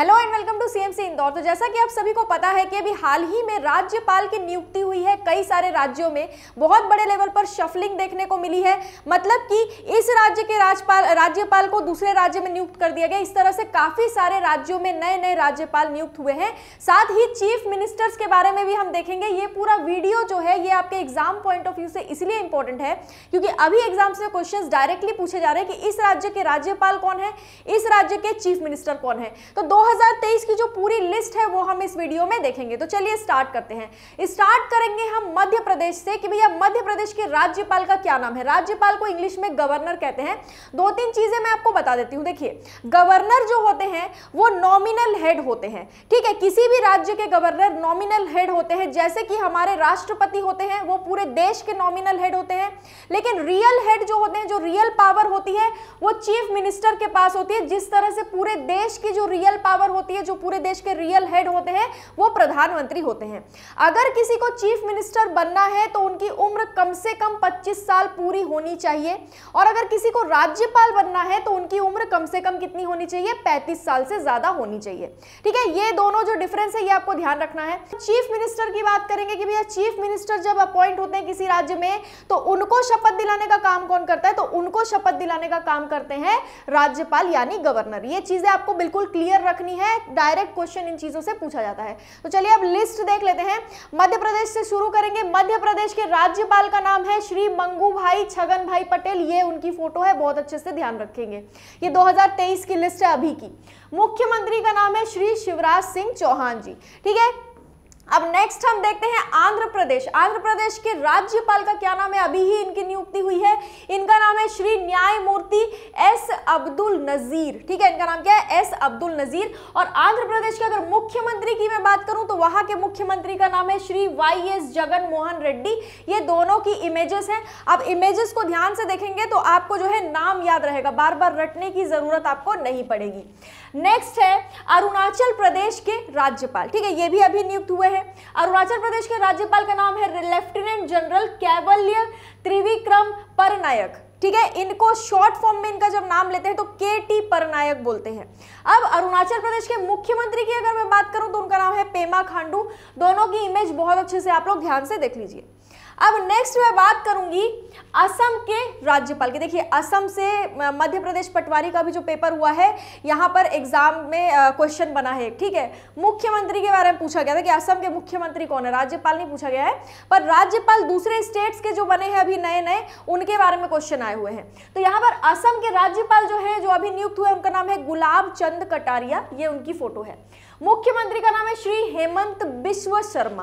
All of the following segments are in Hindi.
hello and welcome to CMC Indore तो जैसा कि आप सभी को पता है कि अभी हाल ही में राज्यपाल की नियुक्ति हुई है कई सारे राज्यों में बहुत बड़े लेवल पर शफलिंग देखने को मिली है मतलब कि इस राज्य के राज्यपाल राज्यपाल को दूसरे राज्य में नियुक्त कर दिया गया इस तरह से काफ़ी सारे राज्यों में नए नए राज्यपाल नियुक्त हुए हैं साथ ही चीफ मिनिस्टर्स के बारे में भी हम देखेंगे ये पूरा वीडियो जो है ये आपके एग्जाम पॉइंट ऑफ व्यू से इसलिए इंपॉर्टेंट है क्योंकि अभी एग्जाम से क्वेश्चन डायरेक्टली पूछे जा रहे हैं कि इस राज्य के राज्यपाल कौन है इस राज्य के चीफ मिनिस्टर कौन है तो दो 2023 की जो पूरी लिस्ट है वो हम इस वीडियो में देखेंगे तो चलिए स्टार्ट करते हैं स्टार्ट करेंगे हम मध्य प्रदेश से कि भैया मध्य प्रदेश के राज्यपाल का क्या नाम है राज्यपाल को इंग्लिश में गवर्नर कहते हैं दो तीन चीजें मैं आपको बता देती हूँ देखिए गवर्नर जो होते हैं वो नॉमिनल हेड होते हैं ठीक है किसी भी राज्य के गवर्नर नॉमिनल हेड होते हैं जैसे कि हमारे राष्ट्रपति होते हैं वो पूरे देश के नॉमिनल हेड होते हैं लेकिन रियल हेड जो होते हैं जो रियल पावर होती है वो चीफ मिनिस्टर के पास होती है जिस तरह से पूरे देश की जो रियल पावर पावर होती है जो पूरे देश के रियल हेड होते हैं वो प्रधानमंत्री होते हैं अगर किसी को चीफ मिनिस्टर बनना है तो उनकी उम्र कम से कम 25 साल पूरी होनी चाहिए और अगर किसी को राज्यपाल बनना है तो उनकी उम्र कम से कम कितनी होनी चाहिए पैंतीस साल से ज्यादा होनी चाहिए ठीक है ये दोनों जो डिफरेंस है ये आपको ध्यान रखना है चीफ मिनिस्टर की बात करेंगे कि भैया चीफ मिनिस्टर जब अपॉइंट होते हैं किसी राज्य में तो उनको शपथ दिलाने का काम कौन करता है तो उनको शपथ दिलाने का काम करते हैं राज्यपाल यानी गवर्नर ये चीजें आपको बिल्कुल क्लियर रख रखनी है डायरेक्ट क्वेश्चन इन चीज़ों से पूछा जाता है तो चलिए अब लिस्ट देख लेते हैं मध्य प्रदेश से शुरू करेंगे मध्य प्रदेश के राज्यपाल का नाम है श्री मंगू भाई छगन भाई पटेल ये उनकी फोटो है बहुत अच्छे से ध्यान रखेंगे ये दो की लिस्ट है अभी की मुख्यमंत्री का नाम है श्री शिवराज सिंह चौहान जी ठीक है अब नेक्स्ट हम देखते हैं आंध्र प्रदेश आंध्र प्रदेश के राज्यपाल का क्या नाम है अभी ही इनकी नियुक्ति हुई है इनका नाम है श्री न्यायमूर्ति एस अब्दुल नजीर ठीक है इनका नाम क्या है एस अब्दुल नजीर और आंध्र प्रदेश के अगर मुख्यमंत्री की मैं बात करूं तो वहां के मुख्यमंत्री का नाम है श्री वाई एस जगन मोहन रेड्डी ये दोनों की इमेजेस हैं अब इमेजेस को ध्यान से देखेंगे तो आपको जो है नाम याद रहेगा बार बार रटने की जरूरत आपको नहीं पड़ेगी नेक्स्ट है अरुणाचल प्रदेश के राज्यपाल ठीक है ये भी अभी नियुक्त हुए हैं अरुणाचल प्रदेश के राज्यपाल का नाम है लेफ्टिनेंट जनरल कैवल्य त्रिविक्रम परनायक ठीक है इनको शॉर्ट फॉर्म में इनका जब नाम लेते हैं तो के टी परनायक बोलते हैं अब अरुणाचल प्रदेश के मुख्यमंत्री की अगर मैं बात करूं तो उनका नाम है पेमा खांडू दोनों की इमेज बहुत अच्छे से आप लोग ध्यान से देख लीजिए अब नेक्स्ट मैं बात करूंगी असम के राज्यपाल की देखिए असम से मध्य प्रदेश पटवारी का भी जो पेपर हुआ है यहाँ पर एग्जाम में क्वेश्चन बना है ठीक है मुख्यमंत्री के बारे में पूछा गया था कि असम के मुख्यमंत्री कौन है राज्यपाल नहीं पूछा गया है पर राज्यपाल दूसरे स्टेट्स के जो बने हैं अभी नए नए उनके बारे में क्वेश्चन आए हुए हैं तो यहाँ पर असम के राज्यपाल जो है जो अभी नियुक्त हुए उनका नाम है गुलाब चंद कटारिया ये उनकी फोटो है मुख्यमंत्री का नाम है श्री हेमंत बिश्व शर्मा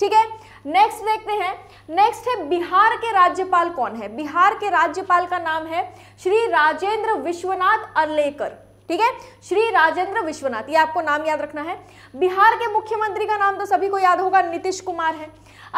ठीक है नेक्स्ट देखते हैं नेक्स्ट है बिहार के राज्यपाल कौन है बिहार के राज्यपाल का नाम है श्री राजेंद्र विश्वनाथ अलेकर ठीक है श्री राजेंद्र विश्वनाथ ये आपको नाम याद रखना है बिहार के मुख्यमंत्री का नाम तो सभी को याद होगा नीतीश कुमार है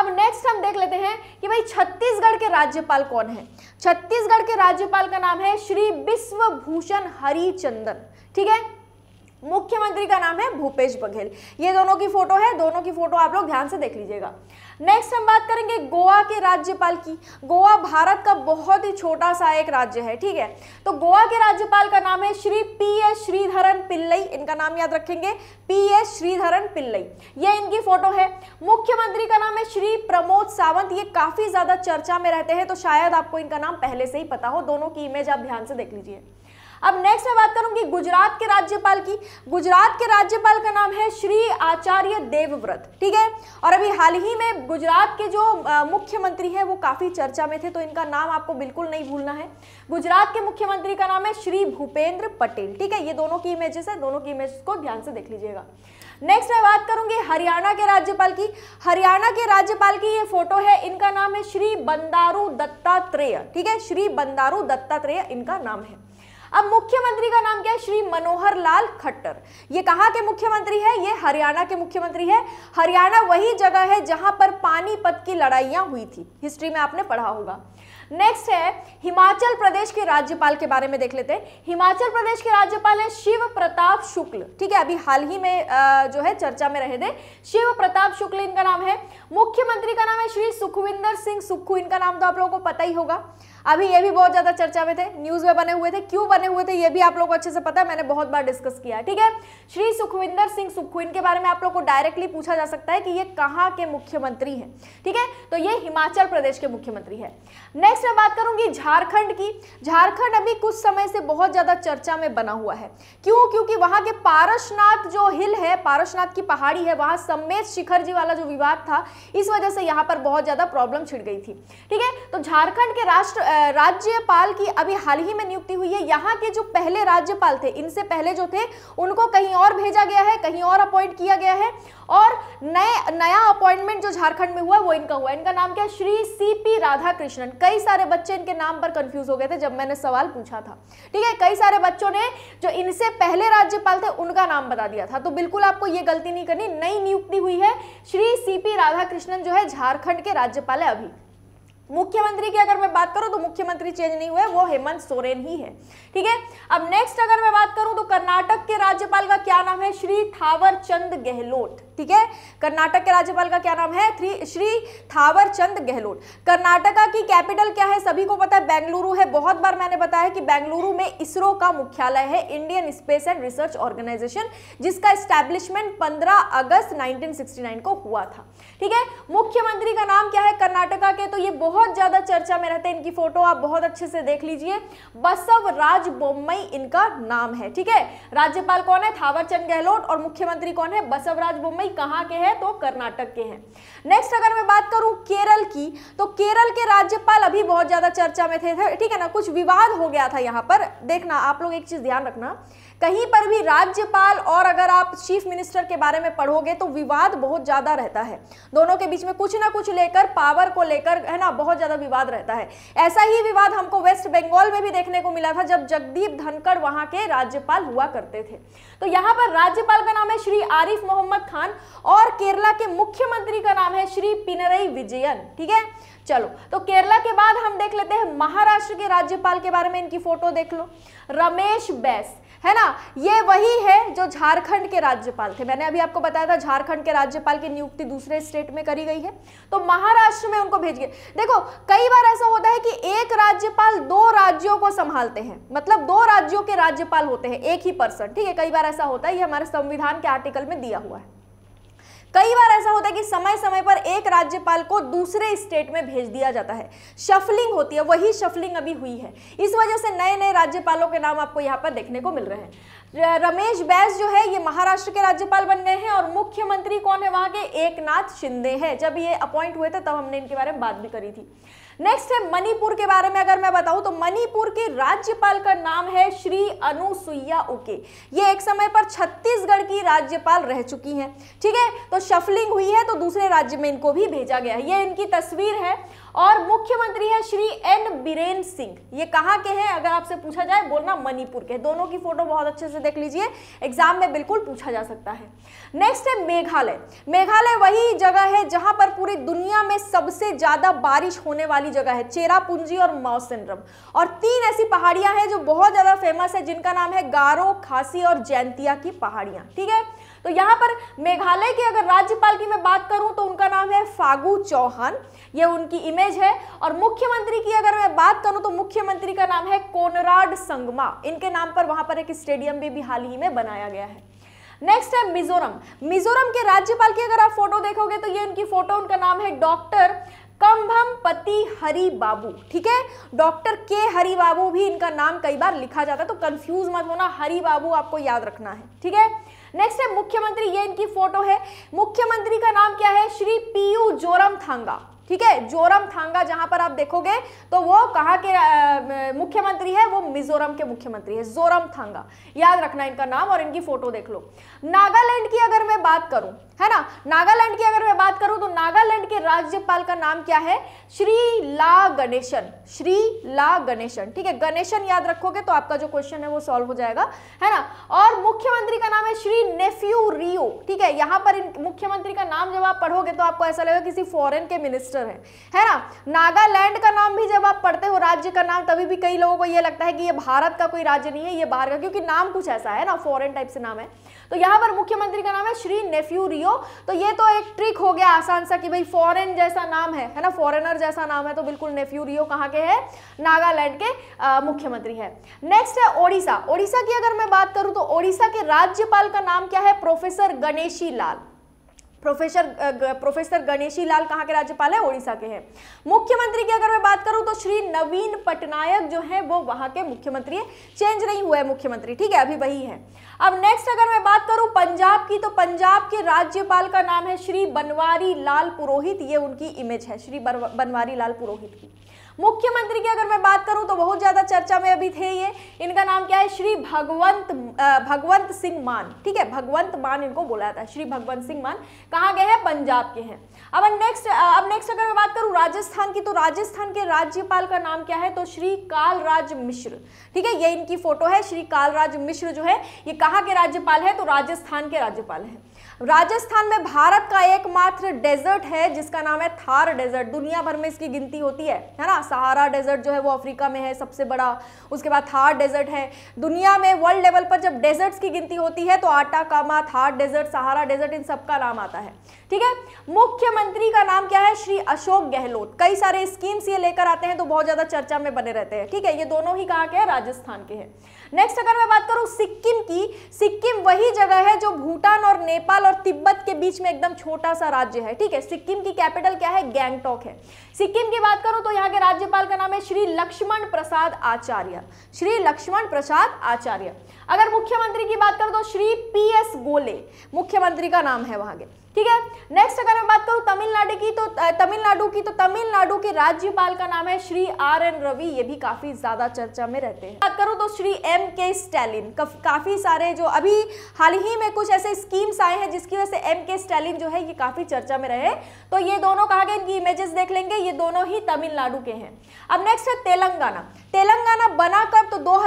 अब नेक्स्ट हम देख लेते हैं कि भाई छत्तीसगढ़ के राज्यपाल कौन है छत्तीसगढ़ के राज्यपाल का नाम है श्री विश्वभूषण हरिचंदन ठीक है मुख्यमंत्री का नाम है भूपेश बघेल ये दोनों की फोटो है दोनों की फोटो आप लोग ध्यान से देख लीजिएगा नेक्स्ट हम बात करेंगे गोवा के राज्यपाल की गोवा भारत का बहुत ही छोटा सा एक राज्य है ठीक है तो गोवा के राज्यपाल का नाम है श्री पी एस श्रीधरन पिल्लई इनका नाम याद रखेंगे पी एस श्रीधरन पिल्लई ये इनकी फोटो है मुख्यमंत्री का नाम है श्री प्रमोद सावंत ये काफी ज्यादा चर्चा में रहते हैं तो शायद आपको इनका नाम पहले से ही पता हो दोनों की इमेज आप ध्यान से देख लीजिए अब नेक्स्ट मैं बात करूंगी गुजरात के राज्यपाल की गुजरात के राज्यपाल का नाम है श्री आचार्य देवव्रत ठीक है और अभी हाल ही में गुजरात के जो मुख्यमंत्री है वो काफी चर्चा में थे तो इनका नाम आपको बिल्कुल नहीं भूलना है गुजरात के मुख्यमंत्री का नाम है श्री भूपेंद्र पटेल ठीक है ये दोनों की इमेजेस है दोनों की इमेज को ध्यान से देख लीजिएगा नेक्स्ट मैं बात करूंगी हरियाणा के राज्यपाल की हरियाणा के राज्यपाल की ये फोटो है इनका नाम है श्री बंदारू दत्तात्रेय ठीक है श्री बंदारू दत्तात्रेय इनका नाम है अब मुख्यमंत्री का नाम क्या है श्री मनोहर लाल खट्टर ये कहा के मुख्यमंत्री है ये हरियाणा के मुख्यमंत्री है हरियाणा वही जगह है जहां पर पानीपत की लड़ाइयां हुई थी हिस्ट्री में आपने पढ़ा होगा नेक्स्ट है हिमाचल प्रदेश के राज्यपाल के बारे में देख लेते हैं हिमाचल प्रदेश के राज्यपाल है शिव प्रताप शुक्ल ठीक है अभी हाल ही में जो है चर्चा में रहे थे शिव प्रताप शुक्ल इनका नाम है मुख्यमंत्री का नाम है श्री सुखविंदर सिंह सुक्खू इनका नाम तो आप लोगों को पता ही होगा अभी ये भी बहुत ज़्यादा चर्चा में थे न्यूज़ में बने हुए थे क्यों बने हुए थे ये भी आप लोग को अच्छे से पता है मैंने बहुत बार डिस्कस किया ठीक है श्री सुखविंदर सिंह सुखविंद के बारे में आप लोग को डायरेक्टली पूछा जा सकता है कि ये कहाँ के मुख्यमंत्री है ठीक है तो ये हिमाचल प्रदेश के मुख्यमंत्री है नेक्स्ट मैं बात करूंगी झारखंड की झारखंड अभी कुछ समय से बहुत ज़्यादा चर्चा में बना हुआ है क्यों क्योंकि वहां के पारसनाथ जो हिल है पारसनाथ की पहाड़ी है वहां सम्मेद शिखर जी वाला जो विवाद था इस वजह से यहाँ पर बहुत ज़्यादा प्रॉब्लम छिड़ गई थी ठीक है तो झारखंड के राष्ट्र राज्यपाल की अभी हाल ही में नियुक्ति हुई है यहाँ के जो पहले राज्यपाल थे इनसे पहले जो थे उनको कहीं और भेजा गया है कहीं और अपॉइंट किया गया है और नए नया अपॉइंटमेंट जो झारखंड में हुआ वो इनका हुआ इनका नाम क्या Shri C P Radhakrishnan कई सारे बच्चे इनके नाम पर कंफ्यूज हो गए थे जब मैंने सवाल पूछा था ठीक है कई सारे बच्चों ने जो इनसे पहले राज्यपाल थे उनका नाम बता दिया था तो बिल्कुल आपको ये गलती नहीं करनी नई नियुक्ति हुई है श्री सी पी राधाकृष्णन जो है झारखंड के राज्यपाल है अभी मुख्यमंत्री की अगर मैं बात करूं तो मुख्यमंत्री चेंज नहीं हुए वो हेमंत सोरेन ही है ठीक है अब नेक्स्ट अगर मैं बात करूं तो कर्नाटक के राज्यपाल का क्या नाम है श्री थावर चंद गहलोत ठीक है कर्नाटक के राज्यपाल का क्या नाम है थ्री श्री थावर चंद गहलोत कर्नाटका की कैपिटल क्या है सभी को पता है बेंगलुरु है बहुत बार मैंने बताया कि बेंगलुरु में इसरो का मुख्यालय है Indian space and research organisation जिसका स्टैब्लिशमेंट 15 अगस्त 1969 को हुआ था ठीक है मुख्यमंत्री का नाम क्या है कर्नाटका के तो ये बहुत ज्यादा चर्चा में रहते हैं इनकी फोटो आप बहुत अच्छे से देख लीजिए बसव राज बोम्बई इनका नाम है ठीक है राज्यपाल कौन है थावरचंद गहलोत और मुख्यमंत्री कौन है बसवराज बोम्बई भाई कहाँ के हैं तो कर्नाटक के हैं नेक्स्ट अगर मैं बात करूँ केरल की तो केरल के राज्यपाल अभी बहुत ज़्यादा चर्चा में थे ठीक है ना कुछ विवाद हो गया था यहाँ पर देखना आप लोग एक चीज़ ध्यान रखना कहीं पर भी राज्यपाल और अगर आप चीफ मिनिस्टर के बारे में पढ़ोगे तो विवाद बहुत ज़्यादा रहता है दोनों के बीच में कुछ ना कुछ लेकर पावर को लेकर है ना बहुत ज़्यादा विवाद रहता है ऐसा ही विवाद हमको वेस्ट बंगाल में भी देखने को मिला था जब जगदीप धनखड़ वहां के राज्यपाल हुआ करते थे तो यहाँ पर राज्यपाल का नाम है श्री आरिफ मोहम्मद खान और केरला के मुख्यमंत्री का नाम है श्री पिनरई विजयन ठीक है चलो तो केरला के बाद हम देख लेते हैं महाराष्ट्र के राज्यपाल के बारे में इनकी फोटो देख लो रमेश बैस है ना ये वही है जो झारखंड के राज्यपाल थे मैंने अभी आपको बताया था झारखंड के राज्यपाल की नियुक्ति दूसरे स्टेट में करी गई है तो महाराष्ट्र में उनको भेज गए देखो कई बार ऐसा होता है कि एक राज्यपाल दो राज्यों को संभालते हैं मतलब दो राज्यों के राज्यपाल होते हैं एक ही पर्सन ठीक है कई बार ऐसा होता है ये हमारे संविधान के आर्टिकल में दिया हुआ है कई बार ऐसा होता है कि समय समय पर एक राज्यपाल को दूसरे स्टेट में भेज दिया जाता है शफलिंग होती है वही शफलिंग अभी हुई है इस वजह से नए नए राज्यपालों के नाम आपको यहाँ पर देखने को मिल रहे हैं रमेश बैस जो है ये महाराष्ट्र के राज्यपाल बन गए हैं और मुख्यमंत्री कौन है वहाँ के एक शिंदे हैं जब ये अपॉइंट हुए थे तब हमने इनके बारे में बात भी करी थी नेक्स्ट है मणिपुर के बारे में अगर मैं बताऊं तो मणिपुर के राज्यपाल का नाम है श्री अनुसुईया उके ये एक समय पर छत्तीसगढ़ की राज्यपाल रह चुकी हैं ठीक है तो शफलिंग हुई है तो दूसरे राज्य में इनको भी भेजा गया है ये इनकी तस्वीर है और मुख्यमंत्री है श्री एन बीरेन सिंह ये कहाँ के हैं अगर आपसे पूछा जाए बोलना मणिपुर के दोनों की फोटो बहुत अच्छे से देख लीजिए एग्जाम में बिल्कुल पूछा जा सकता है नेक्स्ट है मेघालय मेघालय वही जगह है जहां पर पूरी दुनिया में सबसे ज्यादा बारिश होने वाली जगह है चेरापूंजी और मौसनरम और तीन ऐसी पहाड़ियां हैं जो बहुत ज्यादा फेमस है जिनका नाम है गारो खासी और जैंतिया की पहाड़ियां ठीक है तो यहाँ पर मेघालय के अगर राज्यपाल की मैं बात करूँ तो उनका नाम है फागू चौहान ये उनकी इमेज है और मुख्यमंत्री की अगर मैं बात करूँ तो मुख्यमंत्री का नाम है कोनराड संगमा इनके नाम पर वहाँ पर एक स्टेडियम भी हाल ही में बनाया गया है नेक्स्ट है मिजोरम मिजोरम के राज्यपाल की अगर आप फोटो देखोगे तो ये इनकी फोटो उनका नाम है डॉक्टर कंभम पति हरी बाबू ठीक है डॉक्टर के हरी बाबू भी इनका नाम कई बार लिखा जाता है तो कंफ्यूज मत होना हरी बाबू आपको याद रखना है ठीक है नेक्स्ट है मुख्यमंत्री ये इनकी फोटो है मुख्यमंत्री का नाम क्या है श्री पीयू जोरम थांगा ठीक है जोरम थांगा जहां पर आप देखोगे तो वो कहा के मुख्यमंत्री है वो मिजोरम के मुख्यमंत्री है जोरम थांगा याद रखना इनका नाम और इनकी फोटो देख लो नागालैंड की अगर मैं बात करूं है ना नागालैंड की अगर मैं बात करूं तो नागालैंड के राज्यपाल का नाम क्या है श्री ला गणेशन श्री ला गणेशन ठीक है गणेशन याद रखोगे तो आपका जो क्वेश्चन है वो सॉल्व हो जाएगा है ना और मुख्यमंत्री का नाम है श्री नेफ्यू रियो ठीक है यहां पर मुख्यमंत्री का नाम जब आप पढ़ोगे तो आपको ऐसा लगेगा किसी फॉरेन के मिनिस्टर रजिस्टर है है ना नागालैंड का नाम भी जब आप पढ़ते हो राज्य का नाम तभी भी कई लोगों को ये लगता है कि ये भारत का कोई राज्य नहीं है ये बाहर का क्योंकि नाम कुछ ऐसा है ना फॉरन टाइप से नाम है तो यहाँ पर मुख्यमंत्री का नाम है श्री नेफ्यू रियो तो ये तो एक ट्रिक हो गया आसान सा कि भाई फॉरेन जैसा नाम है है ना फॉरेनर जैसा नाम है तो बिल्कुल नेफ्यू रियो कहाँ के है नागालैंड के मुख्यमंत्री है नेक्स्ट है ओडिशा ओडिशा की अगर मैं बात करूँ तो ओडिशा के राज्यपाल का नाम क्या है professor Ganeshi Lal professor professor Ganeshi Lal कहाँ के राज्यपाल है ओडिशा के हैं मुख्यमंत्री की अगर मैं बात करूं तो श्री नवीन पटनायक जो है वो वहां के मुख्यमंत्री है चेंज नहीं हुआ है मुख्यमंत्री ठीक है अभी वही है अब नेक्स्ट अगर मैं बात करूं पंजाब की तो पंजाब के राज्यपाल का नाम है श्री बनवारी लाल पुरोहित ये उनकी इमेज है श्री बनवारी लाल पुरोहित की मुख्यमंत्री की अगर मैं बात करूं तो बहुत ज्यादा चर्चा में अभी थे ये इनका नाम क्या है श्री भगवंत भगवंत सिंह मान ठीक है भगवंत मान इनको बोला जाता है श्री भगवंत सिंह मान कहाँ गए हैं पंजाब के हैं अब नेक्स्ट अब नेक्स्ट अगर मैं बात करूँ राजस्थान की तो राजस्थान के राज्यपाल का नाम क्या है तो श्री कालराज मिश्र ठीक है ये इनकी फोटो है श्री कालराज मिश्र जो है ये कहाँ के राज्यपाल है तो राजस्थान के राज्यपाल है राजस्थान में भारत का एकमात्र डेजर्ट है जिसका नाम है थार डेजर्ट दुनिया भर में इसकी गिनती होती है है ना सहारा डेजर्ट जो है वो अफ्रीका में है सबसे बड़ा उसके बाद थार डेजर्ट है दुनिया में वर्ल्ड लेवल पर जब डेजर्ट्स की गिनती होती है तो Atacama Thar desert Sahara desert इन सबका नाम आता है ठीक है मुख्यमंत्री का नाम क्या है श्री अशोक गहलोत कई सारे स्कीम्स ये लेकर आते हैं तो बहुत ज़्यादा चर्चा में बने रहते हैं ठीक है ये दोनों ही कहा के राजस्थान के हैं नेक्स्ट अगर मैं बात करूं सिक्किम की सिक्किम वही जगह है जो भूटान और नेपाल और तिब्बत के बीच में एकदम छोटा सा राज्य है ठीक है सिक्किम की कैपिटल क्या है गैंगटॉक है सिक्किम की बात करूं तो यहाँ के राज्यपाल का नाम है श्री लक्ष्मण प्रसाद आचार्य श्री लक्ष्मण प्रसाद आचार्य अगर मुख्यमंत्री की बात करूं तो श्री पी एस गोले मुख्यमंत्री का नाम है वहां के ठीक है नेक्स्ट अगर मैं बात करूं तमिलनाडु की तो तमिलनाडु की तो तमिलनाडु के राज्यपाल का नाम है श्री आर एन रवि ये भी काफी ज्यादा चर्चा में रहते हैं बात करूं तो श्री एम के स्टैलिन काफी सारे जो अभी हाल ही में कुछ ऐसे स्कीम्स आए हैं जिसकी वजह से एम के स्टैलिन जो है ये काफी चर्चा में रहे तो ये दोनों कहा गया इनकी इमेजेस देख लेंगे ये दोनों ही तमिलनाडु के हैं अब नेक्स्ट है तेलंगाना तेलंगाना बना कर तो दो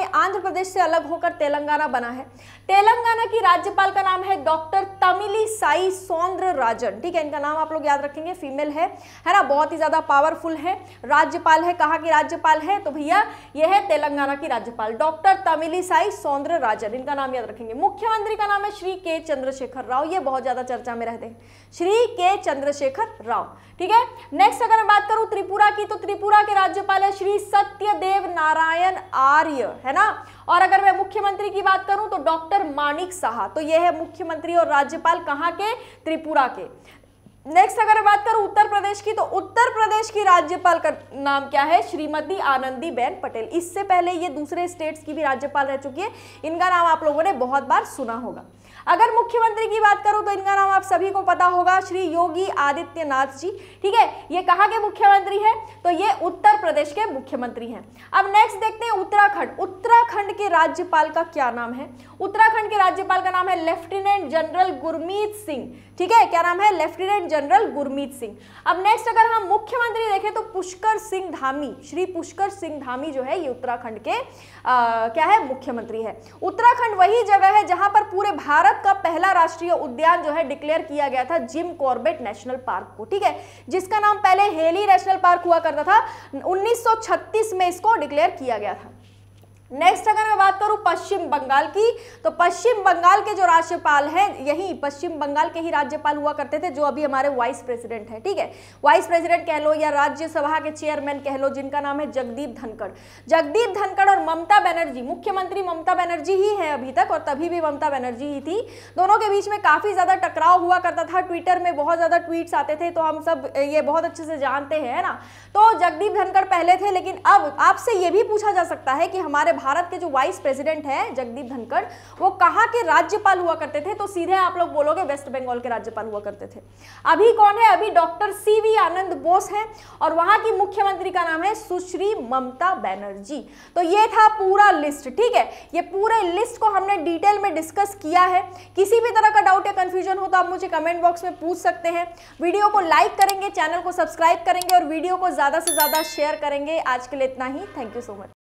में आंध्र प्रदेश से अलग होकर तेलंगाना बना है तेलंगाना की राज्यपाल का नाम है डॉक्टर तमिली साई सौंद्र राजन ठीक है इनका नाम आप लोग याद रखेंगे फीमेल है है ना बहुत ही ज़्यादा पावरफुल है राज्यपाल है कहा की राज्यपाल है तो भैया ये है तेलंगाना की राज्यपाल डॉक्टर तमिली साई सौंद्र राजन इनका नाम याद रखेंगे मुख्यमंत्री का नाम है श्री के चंद्रशेखर राव ये बहुत ज़्यादा चर्चा में रहते हैं श्री के चंद्रशेखर राव ठीक है नेक्स्ट अगर मैं बात करूं त्रिपुरा की तो त्रिपुरा के राज्यपाल है श्री सत्यदेव नारायण आर्य है ना और अगर मैं मुख्यमंत्री की बात करूं तो डॉक्टर मानिक साहा तो यह है मुख्यमंत्री और राज्यपाल कहां के त्रिपुरा के नेक्स्ट अगर बात करूं उत्तर प्रदेश की तो उत्तर प्रदेश की राज्यपाल का नाम क्या है श्रीमती आनंदी बेन पटेल इससे पहले ये दूसरे स्टेट्स की भी राज्यपाल रह चुकी है इनका नाम आप लोगों ने बहुत बार सुना होगा अगर मुख्यमंत्री की बात करूं तो इनका नाम आप सभी को पता होगा श्री योगी आदित्यनाथ जी ठीक है ये कहाँ के मुख्यमंत्री है तो ये उत्तर प्रदेश के मुख्यमंत्री हैं अब नेक्स्ट देखते हैं उत्तराखंड उत्तराखंड के राज्यपाल का क्या नाम है उत्तराखंड के राज्यपाल का नाम है लेफ्टिनेंट जनरल गुरमीत सिंह ठीक है क्या नाम है लेफ्टिनेंट जनरल गुरमीत सिंह अब नेक्स्ट अगर हम मुख्यमंत्री देखें तो पुष्कर सिंह धामी श्री पुष्कर सिंह धामी जो है ये उत्तराखंड के आ, क्या है मुख्यमंत्री है उत्तराखंड वही जगह है जहां पर पूरे भारत का पहला राष्ट्रीय उद्यान जो है डिक्लेयर किया गया था जिम कॉर्बेट नेशनल पार्क को ठीक है जिसका नाम पहले हेली नेशनल पार्क हुआ करता था उन्नीस में इसको डिक्लेयर किया गया था नेक्स्ट अगर मैं बात करूं पश्चिम बंगाल की तो पश्चिम बंगाल के जो राज्यपाल हैं यही पश्चिम बंगाल के ही राज्यपाल हुआ करते थे जो अभी हमारे वाइस प्रेसिडेंट हैं ठीक है वाइस प्रेसिडेंट कह लो या राज्यसभा के चेयरमैन कह लो जिनका नाम है जगदीप धनखड़ जगदीप धनखड़ और ममता बनर्जी मुख्यमंत्री ममता बनर्जी ही है अभी तक और तभी भी ममता बनर्जी ही थी दोनों के बीच में काफ़ी ज़्यादा टकराव हुआ करता था ट्विटर में बहुत ज़्यादा ट्वीट्स आते थे तो हम सब ये बहुत अच्छे से जानते हैं ना तो जगदीप धनखड़ पहले थे लेकिन अब आपसे ये भी पूछा जा सकता है कि हमारे भारत के जो वाइस प्रेसिडेंट है जगदीप धनखड़ वो कहा के राज्यपाल हुआ करते थे तो सीधे आप लोग बोलोगे वेस्ट बंगाल के राज्यपाल हुआ करते थे अभी कौन है अभी डॉक्टर सी आनंद बोस है और वहां की मुख्यमंत्री का नाम है सुश्री ममता बैनर्जी तो ये था पूरा लिस्ट ठीक है ये पूरे लिस्ट को हमने डिटेल में डिस्कस किया है किसी भी तरह का डाउट या कंफ्यूजन हो तो आप मुझे कमेंट बॉक्स में पूछ सकते हैं वीडियो को लाइक करेंगे चैनल को सब्सक्राइब करेंगे और वीडियो को ज़्यादा से ज़्यादा शेयर करेंगे आज के लिए इतना ही थैंक यू सो मच